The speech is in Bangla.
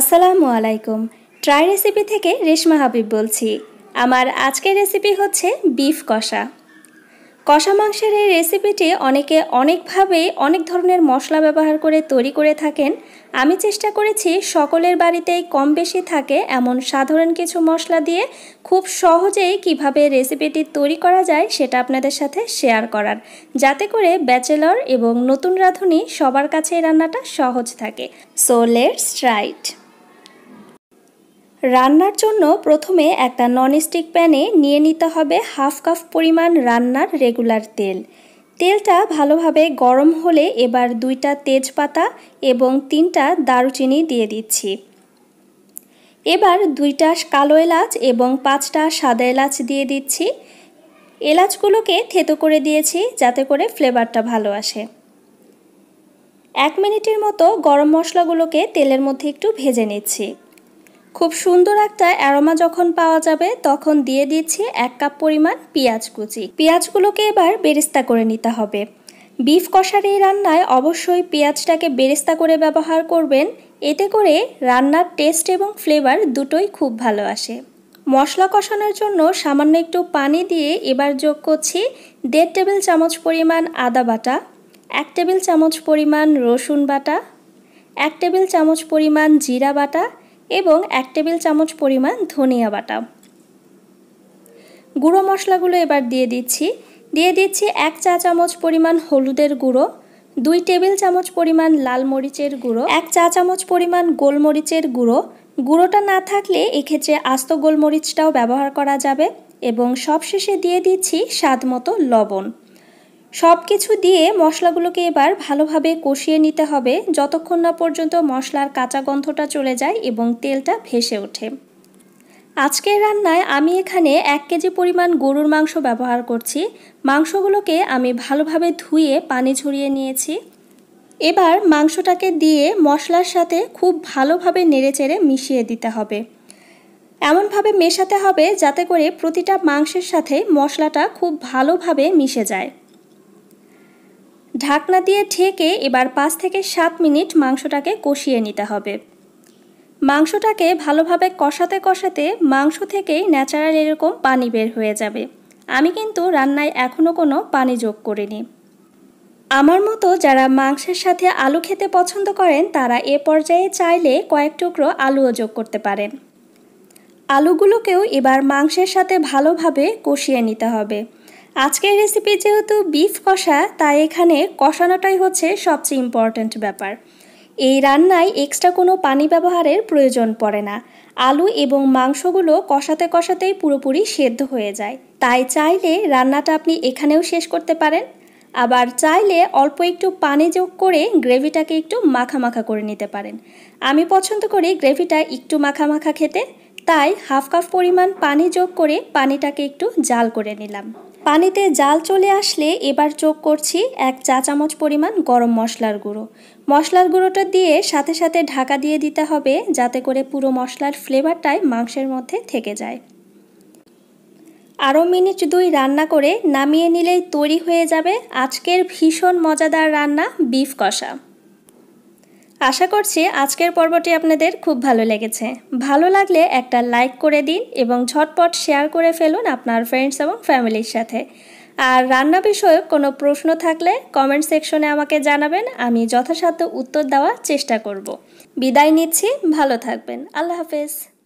আসসালামু আলাইকুম ট্রাই রেসিপি থেকে রেশমা হাবিব বলছি আমার আজকের রেসিপি হচ্ছে বিফ কষা কষা মাংসের এই রেসিপিটি অনেকে অনেকভাবে অনেক ধরনের মশলা ব্যবহার করে তৈরি করে থাকেন আমি চেষ্টা করেছি সকলের বাড়িতেই কম বেশি থাকে এমন সাধারণ কিছু মশলা দিয়ে খুব সহজেই কিভাবে রেসিপিটি তৈরি করা যায় সেটা আপনাদের সাথে শেয়ার করার যাতে করে ব্যাচেলর এবং নতুন রাঁধুনি সবার কাছে রান্নাটা সহজ থাকে সো লেটস রাইট রান্নার জন্য প্রথমে একটা ননস্টিক প্যানে নিয়ে নিতে হবে হাফ কাপ পরিমাণ রান্নার রেগুলার তেল তেলটা ভালোভাবে গরম হলে এবার দুইটা তেজপাতা এবং তিনটা দারুচিনি দিয়ে দিচ্ছি এবার দুইটা কালো এলাচ এবং পাঁচটা সাদা এলাচ দিয়ে দিচ্ছি এলাচগুলোকে থেতো করে দিয়েছি যাতে করে ফ্লেভারটা ভালো আসে এক মিনিটের মতো গরম মশলাগুলোকে তেলের মধ্যে একটু ভেজে নিচ্ছি খুব সুন্দর একটা অ্যারোমা যখন পাওয়া যাবে তখন দিয়ে দিচ্ছি এক কাপ পরিমাণ পেঁয়াজ কুচি পেঁয়াজগুলোকে এবার বেরেস্তা করে নিতে হবে বিফ কষার এই রান্নায় অবশ্যই পেঁয়াজটাকে বেরেস্তা করে ব্যবহার করবেন এতে করে রান্নার টেস্ট এবং ফ্লেভার দুটোই খুব ভালো আসে মশলা কষানোর জন্য সামান্য একটু পানি দিয়ে এবার যোগ করছি দেড় টেবিল চামচ পরিমাণ আদা বাটা এক টেবিল চামচ পরিমাণ রসুন বাটা এক টেবিল চামচ পরিমাণ জিরা বাটা এবং এক টেবিল চামচ পরিমাণ ধনিয়া বাটা গুঁড়ো মশলাগুলো এবার দিয়ে দিচ্ছি দিয়ে দিচ্ছি এক চা চামচ পরিমাণ হলুদের গুঁড়ো দুই টেবিল চামচ পরিমাণ লাল মরিচের গুঁড়ো এক চা চামচ পরিমাণ গোলমরিচের গুঁড়ো গুঁড়োটা না থাকলে এক্ষেত্রে আস্ত গোলমরিচটাও ব্যবহার করা যাবে এবং সবশেষে দিয়ে দিচ্ছি স্বাদ মতো লবণ সব কিছু দিয়ে মশলাগুলোকে এবার ভালোভাবে কষিয়ে নিতে হবে যতক্ষণ না পর্যন্ত মশলার কাঁচা গন্ধটা চলে যায় এবং তেলটা ভেসে ওঠে আজকের রান্নায় আমি এখানে এক কেজি পরিমাণ গরুর মাংস ব্যবহার করছি মাংসগুলোকে আমি ভালোভাবে ধুয়ে পানি ঝরিয়ে নিয়েছি এবার মাংসটাকে দিয়ে মশলার সাথে খুব ভালোভাবে নেড়েচেড়ে মিশিয়ে দিতে হবে এমনভাবে মেশাতে হবে যাতে করে প্রতিটা মাংসের সাথে মশলাটা খুব ভালোভাবে মিশে যায় ঢাকনা দিয়ে ঢেকে এবার পাঁচ থেকে সাত মিনিট মাংসটাকে কষিয়ে নিতে হবে মাংসটাকে ভালোভাবে কষাতে কষাতে মাংস থেকেই ন্যাচারাল এরকম পানি বের হয়ে যাবে আমি কিন্তু রান্নায় এখনও কোনো পানি যোগ করিনি আমার মতো যারা মাংসের সাথে আলু খেতে পছন্দ করেন তারা এ পর্যায়ে চাইলে কয়েক টুকরো আলুও যোগ করতে পারেন আলুগুলোকেও এবার মাংসের সাথে ভালোভাবে কষিয়ে নিতে হবে আজকের রেসিপি যেহেতু বিফ কষা তাই এখানে কষানোটাই হচ্ছে সবচেয়ে ইম্পর্ট্যান্ট ব্যাপার এই রান্নায় এক্সট্রা কোনো পানি ব্যবহারের প্রয়োজন পড়ে না আলু এবং মাংসগুলো কষাতে কষাতেই পুরোপুরি সেদ্ধ হয়ে যায় তাই চাইলে রান্নাটা আপনি এখানেও শেষ করতে পারেন আবার চাইলে অল্প একটু পানি যোগ করে গ্রেভিটাকে একটু মাখা মাখা করে নিতে পারেন আমি পছন্দ করি গ্রেভিটা একটু মাখা মাখা খেতে তাই হাফ কাপ পরিমাণ পানি যোগ করে পানিটাকে একটু জাল করে নিলাম পানিতে জাল চলে আসলে এবার যোগ করছি এক চা চামচ পরিমাণ গরম মশলার গুঁড়ো মশলার গুঁড়োটা দিয়ে সাথে সাথে ঢাকা দিয়ে দিতে হবে যাতে করে পুরো মশলার ফ্লেভারটাই মাংসের মধ্যে থেকে যায় আরও মিনিট দুই রান্না করে নামিয়ে নিলেই তৈরি হয়ে যাবে আজকের ভীষণ মজাদার রান্না বিফ কষা আশা করছি আজকের পর্বটি আপনাদের খুব ভালো লেগেছে ভালো লাগলে একটা লাইক করে দিন এবং ঝটপট শেয়ার করে ফেলুন আপনার ফ্রেন্ডস এবং ফ্যামিলির সাথে আর রান্না বিষয়ক কোনো প্রশ্ন থাকলে কমেন্ট সেকশনে আমাকে জানাবেন আমি যথাসাধ্য উত্তর দেওয়ার চেষ্টা করব বিদায় নিচ্ছি ভালো থাকবেন আল্লাহ হাফেজ